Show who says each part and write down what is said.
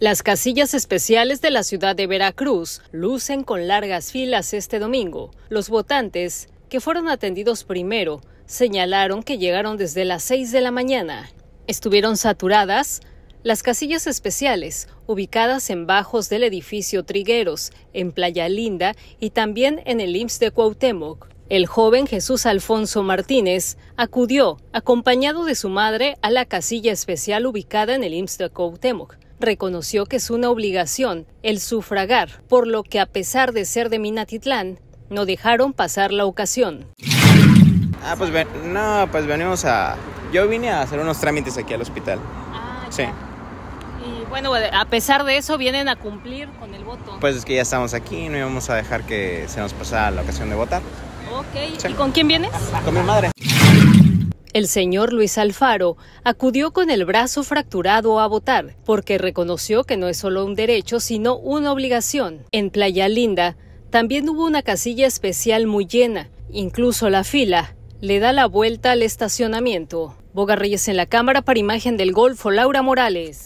Speaker 1: Las casillas especiales de la ciudad de Veracruz lucen con largas filas este domingo. Los votantes, que fueron atendidos primero, señalaron que llegaron desde las 6 de la mañana. Estuvieron saturadas las casillas especiales, ubicadas en bajos del edificio Trigueros, en Playa Linda y también en el IMSS de Cuauhtémoc. El joven Jesús Alfonso Martínez acudió, acompañado de su madre, a la casilla especial ubicada en el IMSS de Cuauhtémoc reconoció que es una obligación el sufragar, por lo que a pesar de ser de Minatitlán, no dejaron pasar la ocasión.
Speaker 2: Ah, pues no, pues venimos a... Yo vine a hacer unos trámites aquí al hospital. Ah, sí.
Speaker 3: Y bueno, a pesar de eso, vienen a cumplir con el
Speaker 2: voto. Pues es que ya estamos aquí, no íbamos a dejar que se nos pasara la ocasión de votar.
Speaker 3: Ok, ¿y con quién vienes? Con mi madre.
Speaker 1: El señor Luis Alfaro acudió con el brazo fracturado a votar porque reconoció que no es solo un derecho, sino una obligación. En Playa Linda también hubo una casilla especial muy llena, incluso la fila le da la vuelta al estacionamiento. Boga en la Cámara para Imagen del Golfo, Laura Morales.